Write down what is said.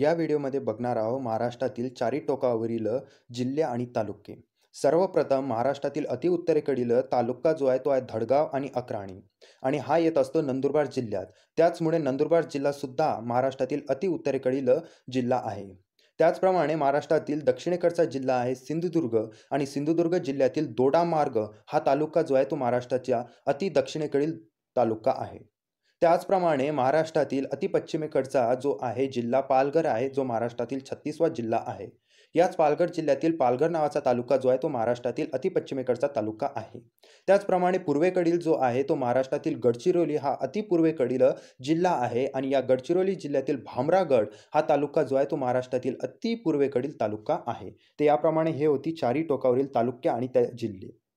या व्हिडिओमध्ये बघणार आहोत महाराष्ट्रातील चारी टोकावरील जिल्हे आणि तालुके सर्वप्रथम महाराष्ट्रातील अतिउत्तरेकडील तालुका जो आहे तो आहे धडगाव आणि अक्राणी आणि हा येत असतो नंदुरबार जिल्ह्यात त्याचमुळे नंदुरबार जिल्हासुद्धा महाराष्ट्रातील अतिउत्तरेकडील जिल्हा आहे त्याचप्रमाणे महाराष्ट्रातील दक्षिणेकडचा जिल्हा आहे सिंधुदुर्ग आणि सिंधुदुर्ग जिल्ह्यातील दोडामार्ग हा तालुका जो आहे तो महाराष्ट्राच्या अति दक्षिणेकडील तालुका आहे त्याचप्रमाणे महाराष्ट्रातील अतिपश्चिमेकडचा जो आहे जिल्हा पालघर आहे जो महाराष्ट्रातील छत्तीसवा जिल्हा आहे याच पालघर जिल्ह्यातील पालघर नावाचा तालुका जो आहे तो महाराष्ट्रातील अतिपश्चिमेकडचा तालुका आहे त्याचप्रमाणे पूर्वेकडील जो आहे तो महाराष्ट्रातील गडचिरोली हा अतिपूर्वेकडील जिल्हा आहे आणि या गडचिरोली जिल्ह्यातील भामरागड हा तालुका जो आहे तो महाराष्ट्रातील अतिपूर्वेकडील तालुका आहे ते याप्रमाणे हे होती चारी टोकावरील तालुक्या आणि त्या जिल्हे